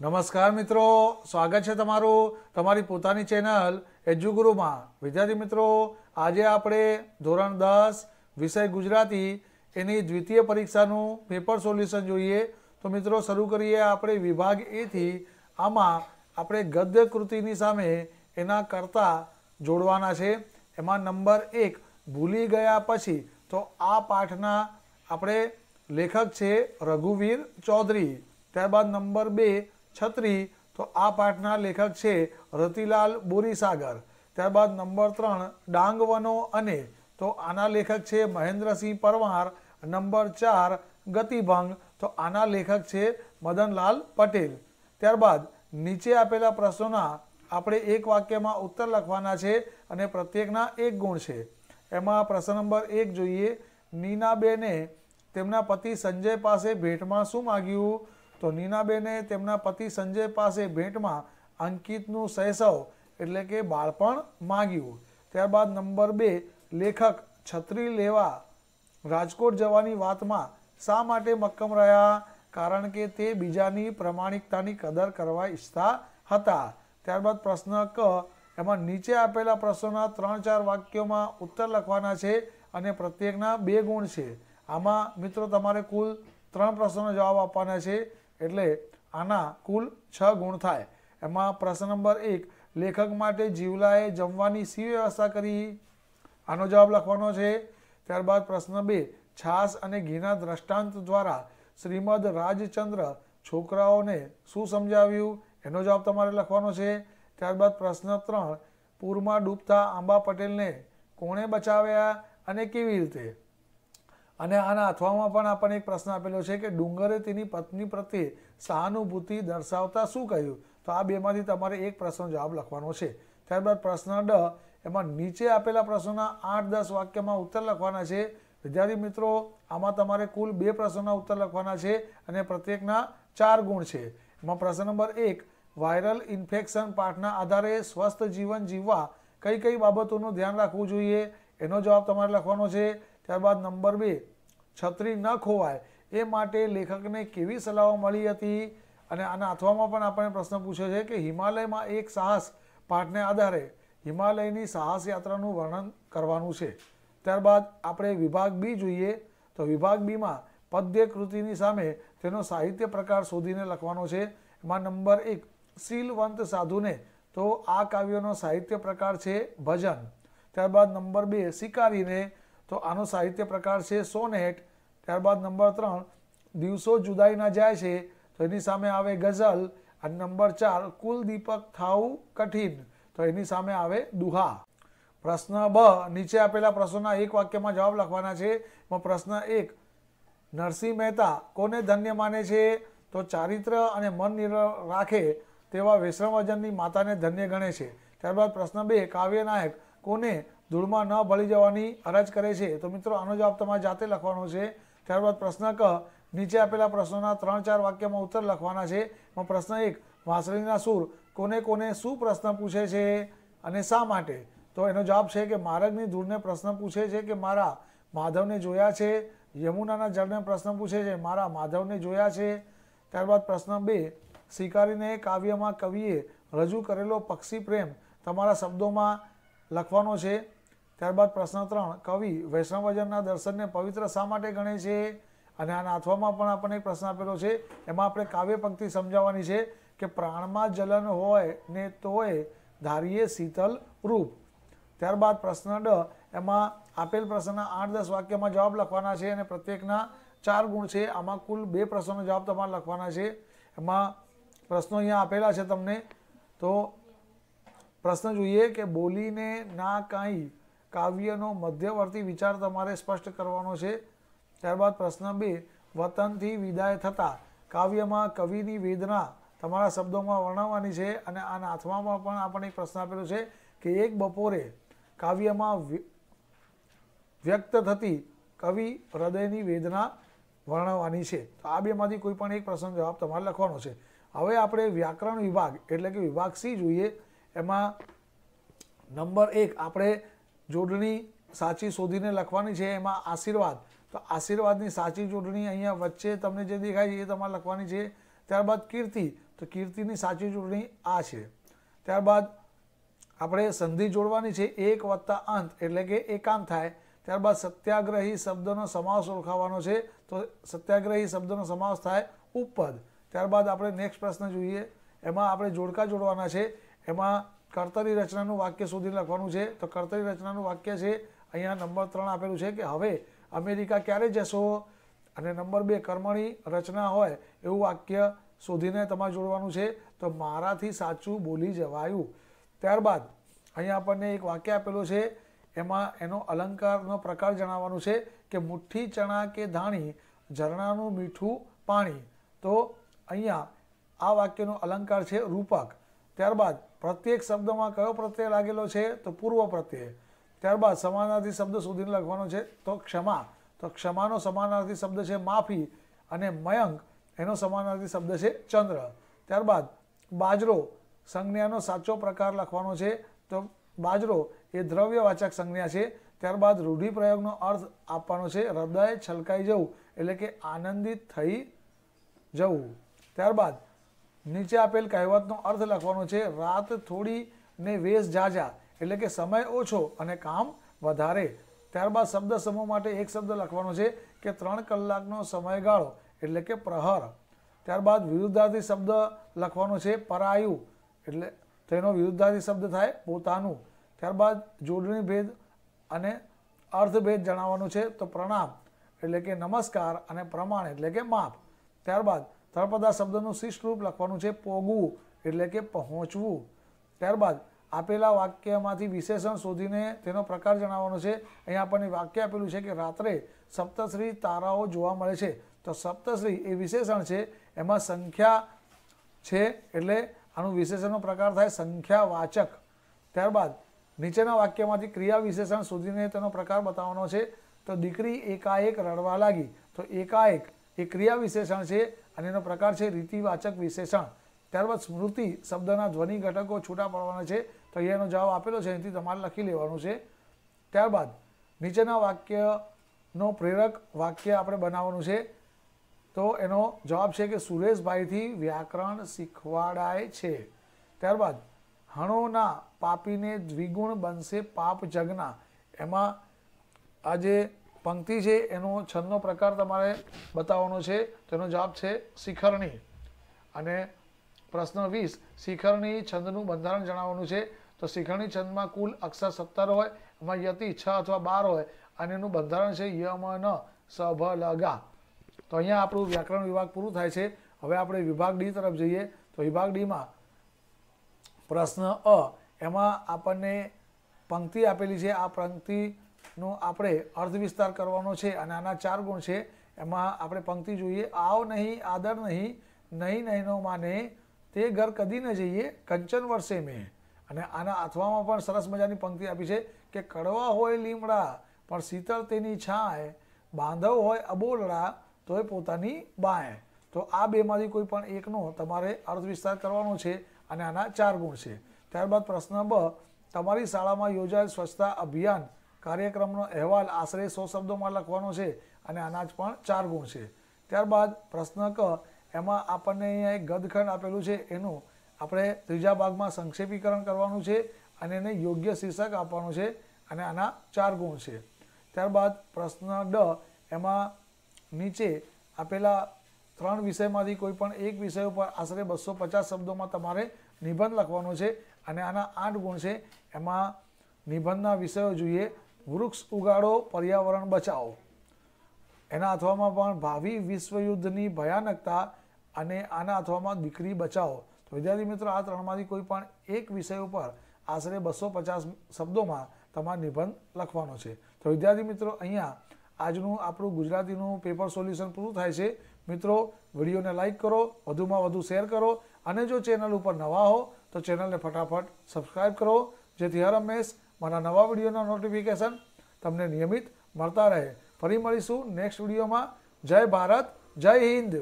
નમસ્કાર મિત્રો સ્વાગત છે તમારું તમારી પોતાની ચેનલ એજ્યુગુરુમાં વિદ્યાર્થી મિત્રો આજે આપણે ધોરણ દસ વિષય ગુજરાતી એની દ્વિતીય પરીક્ષાનું પેપર સોલ્યુશન જોઈએ તો મિત્રો શરૂ કરીએ આપણે વિભાગ એથી આમાં આપણે ગદ્ય કૃતિની સામે એના કરતા જોડવાના છે એમાં નંબર એક ભૂલી ગયા પછી તો આ પાઠના આપણે લેખક છે રઘુવીર ચૌધરી ત્યારબાદ નંબર બે છત્રી તો આ પાઠના લેખક છે રતિલાલ બોરીસાગર ત્યારબાદ નંબર ત્રણ ડાંગવનો અને તો આના લેખક છે મહેન્દ્રસિંહ પરમાર નંબર ચાર ગતિભંગ તો આના લેખક છે મદનલાલ પટેલ ત્યારબાદ નીચે આપેલા પ્રશ્નોના આપણે એક વાક્યમાં ઉત્તર લખવાના છે અને પ્રત્યેકના એક ગુણ છે એમાં પ્રશ્ન નંબર એક જોઈએ નીનાબેને તેમના પતિ સંજય પાસે ભેટમાં શું માગ્યું તો નીનાબેને તેમના પતિ સંજય પાસે ભેટમાં અંકિતનું શૈશવ એટલે કે બાળપણ માગ્યું ત્યારબાદ નંબર બે લેખક છત્રી લેવા રાજકોટ જવાની વાતમાં શા માટે મક્કમ રહ્યા કારણ કે તે બીજાની પ્રમાણિકતાની કદર કરવા ઈચ્છતા હતા ત્યારબાદ પ્રશ્ન ક એમાં નીચે આપેલા પ્રશ્નોના ત્રણ ચાર વાક્યોમાં ઉત્તર લખવાના છે અને પ્રત્યેકના બે ગુણ છે આમાં મિત્રો તમારે કુલ ત્રણ પ્રશ્નોનો જવાબ આપવાના છે એટલે આના કુલ છ ગુણ થાય એમાં પ્રશ્ન નંબર એક લેખક માટે જીવલાએ જમવાની સી વ્યવસ્થા કરી આનો જવાબ લખવાનો છે ત્યારબાદ પ્રશ્ન બે છાસ અને ઘીના દ્રષ્ટાંત દ્વારા શ્રીમદ રાજચંદ્ર છોકરાઓને શું સમજાવ્યું એનો જવાબ તમારે લખવાનો છે ત્યારબાદ પ્રશ્ન ત્રણ પૂરમાં ડૂબતા આંબા પટેલને કોણે બચાવ્યા અને કેવી રીતે અને આના અથવામાં પણ આપણને એક પ્રશ્ન આપેલો છે કે ડુંગરે તેની પત્ની પ્રત્યે સહાનુભૂતિ દર્શાવતા શું કહ્યું તો આ બેમાંથી તમારે એક પ્રશ્ન જવાબ લખવાનો છે ત્યારબાદ પ્રશ્ન ડ એમાં નીચે આપેલા પ્રશ્નોના આઠ દસ વાક્યમાં ઉત્તર લખવાના છે વિદ્યાર્થી મિત્રો આમાં તમારે કુલ બે પ્રશ્નોના ઉત્તર લખવાના છે અને પ્રત્યેકના ચાર ગુણ છે એમાં પ્રશ્ન નંબર એક વાયરલ ઇન્ફેક્શન પાઠના આધારે સ્વસ્થ જીવન જીવવા કઈ કઈ બાબતોનું ધ્યાન રાખવું જોઈએ એનો જવાબ તમારે લખવાનો છે ત્યારબાદ નંબર બે છત્રી ન ખોવાય એ માટે લેખકને કેવી સલાહો મળી હતી અને આના અથવામાં પણ આપણને પ્રશ્ન પૂછ્યો છે કે હિમાલયમાં એક સાહસ પાઠને આધારે હિમાલયની સાહસ યાત્રાનું વર્ણન કરવાનું છે ત્યારબાદ આપણે વિભાગ બી જોઈએ તો વિભાગ બીમાં પદ્ય કૃતિની સામે તેનો સાહિત્ય પ્રકાર શોધીને લખવાનો છે એમાં નંબર એક શીલવંત સાધુને તો આ કાવ્યનો સાહિત્ય પ્રકાર છે ભજન ત્યારબાદ નંબર બે શિકારીને તો આનો સાહિત્ય પ્રકાર છે સોનેટ ત્યારબાદ નંબર ત્રણ દિવસો જુદાઈના જાય છે તો એની સામે આવે ગઝલ અને નંબર ચાર કુલદીપક થાવું કઠિન તો એની સામે આવે દુહા પ્રશ્ન બ નીચે આપેલા પ્રશ્નોના એક વાક્યમાં જવાબ લખવાના છે એમાં પ્રશ્ન એક નરસિંહ મહેતા કોને ધન્ય માને છે તો ચારિત્ર અને મન નિર્ણય રાખે તેવા વૈષ્ણવજનની માતાને ધન્ય ગણે છે ત્યારબાદ પ્રશ્ન બે કાવ્ય નાયક કોને ધૂળમાં ન ભળી જવાની અરજ કરે છે તો મિત્રો આનો જવાબ તમારે જાતે લખવાનો છે ત્યારબાદ પ્રશ્ન ક નીચે આપેલા પ્રશ્નોના ત્રણ ચાર વાક્યમાં ઉત્તર લખવાના છે એમાં પ્રશ્ન એક વાંસળીના સૂર કોને કોને શું પ્રશ્ન પૂછે છે અને શા માટે તો એનો જવાબ છે કે મારગની ધૂળને પ્રશ્ન પૂછે છે કે મારા માધવને જોયા છે યમુનાના જળને પ્રશ્ન પૂછે છે મારા માધવને જોયા છે ત્યારબાદ પ્રશ્ન બે સ્વીકારીને કાવ્યમાં કવિએ રજૂ કરેલો પક્ષી પ્રેમ તમારા શબ્દોમાં લખવાનો છે ત્યારબાદ પ્રશ્ન ત્રણ કવિ વૈષ્ણવજનના દર્શનને પવિત્ર શા માટે ગણે છે અને આ નાથવામાં પણ આપણને એક પ્રશ્ન આપેલો છે એમાં આપણે કાવ્ય પંક્તિ સમજાવવાની છે કે પ્રાણમાં જલન હોય ને તોય ધારીએ શીતલ રૂપ ત્યારબાદ પ્રશ્ન ડ એમાં આપેલ પ્રશ્નના આઠ દસ વાક્યમાં જવાબ લખવાના છે અને પ્રત્યેકના ચાર ગુણ છે આમાં કુલ બે પ્રશ્નોનો જવાબ તમારે લખવાના છે એમાં પ્રશ્નો અહીંયા આપેલા છે તમને તો પ્રશ્ન જોઈએ કે બોલીને ના કાંઈ કાવ્યનો મધ્યવર્તી વિચાર તમારે સ્પષ્ટ કરવાનો છે ત્યારબાદ પ્રશ્ન બે વતનથી વિદાય થતાં કાવ્યમાં કવિની વેદના તમારા શબ્દોમાં વર્ણવવાની છે અને આ નાથમાં પણ આપણે એક પ્રશ્ન આપેલો છે કે એક બપોરે કાવ્યમાં વ્યક્ત થતી કવિ હૃદયની વેદના વર્ણવવાની છે તો આ બેમાંથી કોઈ પણ એક પ્રશ્ન જવાબ તમારે લખવાનો છે હવે આપણે વ્યાકરણ વિભાગ એટલે કે વિભાગ સી જોઈએ એમાં નંબર એક આપણે જોડણી સાચી શોધીને લખવાની છે એમાં આશીર્વાદ તો આશીર્વાદની સાચી જોડણી અહીંયા વચ્ચે તમને જે દેખાય છે એ તમારે લખવાની છે ત્યારબાદ કીર્તિ તો કીર્તિની સાચી જોડણી આ છે ત્યારબાદ આપણે સંધિ જોડવાની છે એક વત્તા અંત એટલે કે એકાંત થાય ત્યારબાદ સત્યાગ્રહી શબ્દનો સમાવેશ ઓળખાવાનો છે તો સત્યાગ્રહી શબ્દનો સમાવેશ થાય ઉપપદ ત્યારબાદ આપણે નેક્સ્ટ પ્રશ્ન જોઈએ એમાં આપણે જોડકા જોડવાના છે એમાં કર્તરી રચનાનું વાક્ય શોધી લખવાનું છે તો કર્તરી રચનાનું વાક્ય છે અહીંયા નંબર ત્રણ આપેલું છે કે હવે અમેરિકા ક્યારે જશો અને નંબર બે કર્મણી રચના હોય એવું વાક્ય શોધીને તમારે જોડવાનું છે તો મારાથી સાચું બોલી જવાયું ત્યારબાદ અહીંયા આપણને એક વાક્ય આપેલો છે એમાં એનો અલંકારનો પ્રકાર જણાવવાનો છે કે મુઠ્ઠી ચણા કે ધાણી ઝરણાનું મીઠું પાણી તો અહીંયા આ વાક્યનો અલંકાર છે રૂપક ત્યારબાદ પ્રત્યેક શબ્દમાં કયો પ્રત્યય લાગેલો છે તો પૂર્વ પ્રત્યય ત્યારબાદ સમાનાર્થી શબ્દ સુધીને લખવાનો છે તો ક્ષમા તો ક્ષમાનો સમાનાર્થી શબ્દ છે માફી અને મયંક એનો સમાનાર્થી શબ્દ છે ચંદ્ર ત્યારબાદ બાજરો સંજ્ઞાનો સાચો પ્રકાર લખવાનો છે તો બાજરો એ દ્રવ્યવાચક સંજ્ઞા છે ત્યારબાદ રૂઢિપ્રયોગનો અર્થ આપવાનો છે હૃદય છલકાઈ જવું એટલે કે આનંદિત થઈ જવું ત્યારબાદ નીચે આપેલ કહેવતનો અર્થ લખવાનો છે રાત થોડી ને વેશ જાજા એટલે કે સમય ઓછો અને કામ વધારે ત્યારબાદ શબ્દ સમૂહ માટે એક શબ્દ લખવાનો છે કે ત્રણ કલાકનો સમયગાળો એટલે કે પ્રહર ત્યારબાદ વિરુદ્ધાર્થી શબ્દ લખવાનો છે પરાયુ એટલે તેનો વિરુદ્ધાર્થી શબ્દ થાય પોતાનું ત્યારબાદ જોડણી ભેદ અને અર્થભેદ જણાવવાનું છે તો પ્રણામ એટલે કે નમસ્કાર અને પ્રમાણ એટલે કે માપ ત્યારબાદ ત્યારબાદ શબ્દનું શિષ્ટ રૂપ લખવાનું છે પોગવું એટલે કે પહોંચવું ત્યારબાદ આપેલા વાક્યમાંથી વિશેષણ શોધીને તેનો પ્રકાર જણાવવાનો છે અહીંયા આપણને વાક્ય આપેલું છે કે રાત્રે સપ્તશ્રી તારાઓ જોવા મળે છે તો સપ્તશ્રી એ વિશેષણ છે એમાં સંખ્યા છે એટલે આનું વિશેષણનો પ્રકાર થાય સંખ્યાવાચક ત્યારબાદ નીચેના વાક્યમાંથી ક્રિયા વિશેષણ શોધીને તેનો પ્રકાર બતાવવાનો છે તો દીકરી એકાએક રડવા લાગી તો એકાએક એ ક્રિયા વિશેષણ છે અને એનો પ્રકાર છે રીતિવાચક વિશેષણ ત્યારબાદ સ્મૃતિ શબ્દના ધ્વનિ ઘટકો છૂટા પડવાના છે તો અહીંયાનો જવાબ આપેલો છે એથી તમારે લખી લેવાનું છે ત્યારબાદ નીચેના વાક્યનો પ્રેરક વાક્ય આપણે બનાવવાનું છે તો એનો જવાબ છે કે સુરેશભાઈથી વ્યાકરણ શીખવાડાય છે ત્યારબાદ હણોના પાપીને દ્વિગુણ બનશે પાપ જગના એમાં આજે પંક્તિ છે એનો છંદનો પ્રકાર તમારે બતાવવાનો છે તેનો જવાબ છે શિખરણી અને પ્રશ્ન વીસ શિખરણી છંદનું બંધારણ જણાવવાનું છે તો શિખરણી છંદમાં કુલ અક્ષર સત્તર હોય એમાં યતિ છ અથવા બાર હોય અને એનું બંધારણ છે યમ ન સભ લગા તો અહીંયા આપણું વ્યાકરણ વિભાગ પૂરું થાય છે હવે આપણે વિભાગ ડી તરફ જઈએ તો વિભાગ ડીમાં પ્રશ્ન અ એમાં આપણને પંક્તિ આપેલી છે આ પંક્તિ નો આપણે અર્ધ વિસ્તાર કરવાનો છે અને આના ચાર ગુણ છે એમાં આપણે પંક્તિ જોઈએ આવ નહીં આદર નહીં નહીં નહીંનો માને તે ઘર કદી ન જઈએ કંચન વર્ષે મેં અને આના અથવામાં પણ સરસ મજાની પંક્તિ આપી છે કે કડવા હોય લીમડા પણ શીતળ તેની છાંય બાંધવ હોય અબોલડા તો એ પોતાની બાય તો આ બેમાંથી કોઈ પણ એકનો તમારે અર્થ વિસ્તાર કરવાનો છે અને આના ચાર ગુણ છે ત્યારબાદ પ્રશ્ન બ તમારી શાળામાં યોજાયેલ સ્વચ્છતા અભિયાન કાર્યક્રમનો અહેવાલ આશરે સો શબ્દોમાં લખવાનો છે અને આના જ પણ ચાર ગુણ છે ત્યારબાદ પ્રશ્ન ક એમાં આપણને અહીંયા એક ગદખંડ આપેલું છે એનું આપણે ત્રીજા ભાગમાં સંક્ષેપીકરણ કરવાનું છે અને એને યોગ્ય શીર્ષક આપવાનું છે અને આના ચાર ગુણ છે ત્યારબાદ પ્રશ્ન ડ એમાં નીચે આપેલા ત્રણ વિષયમાંથી કોઈ પણ એક વિષય ઉપર આશરે બસો પચાસ શબ્દોમાં તમારે નિબંધ લખવાનો છે અને આના આઠ ગુણ છે એમાં નિબંધના વિષયો જોઈએ વૃક્ષ ઉગાડો પર્યાવરણ બચાવો એના અથવામાં પણ ભાવિ વિશ્વયુદ્ધની ભયાનકતા અને આના અથવામાં દીકરી બચાવો તો વિદ્યાર્થી મિત્રો આ ત્રણમાંથી કોઈ પણ એક વિષય ઉપર આશરે બસો પચાસ શબ્દોમાં તમારો નિબંધ લખવાનો છે તો વિદ્યાર્થી મિત્રો અહીંયા આજનું આપણું ગુજરાતીનું પેપર સોલ્યુશન પૂરું થાય છે મિત્રો વિડીયોને લાઇક કરો વધુમાં વધુ શેર કરો અને જો ચેનલ ઉપર નવા હો તો ચેનલને ફટાફટ સબસ્ક્રાઈબ કરો જેથી હર હંમેશ મારા નવા વિડીયોના નોટિફિકેશન તમને નિયમિત મળતા રહે ફરી મળીશું નેક્સ્ટ વિડીયોમાં જય ભારત જય હિન્દ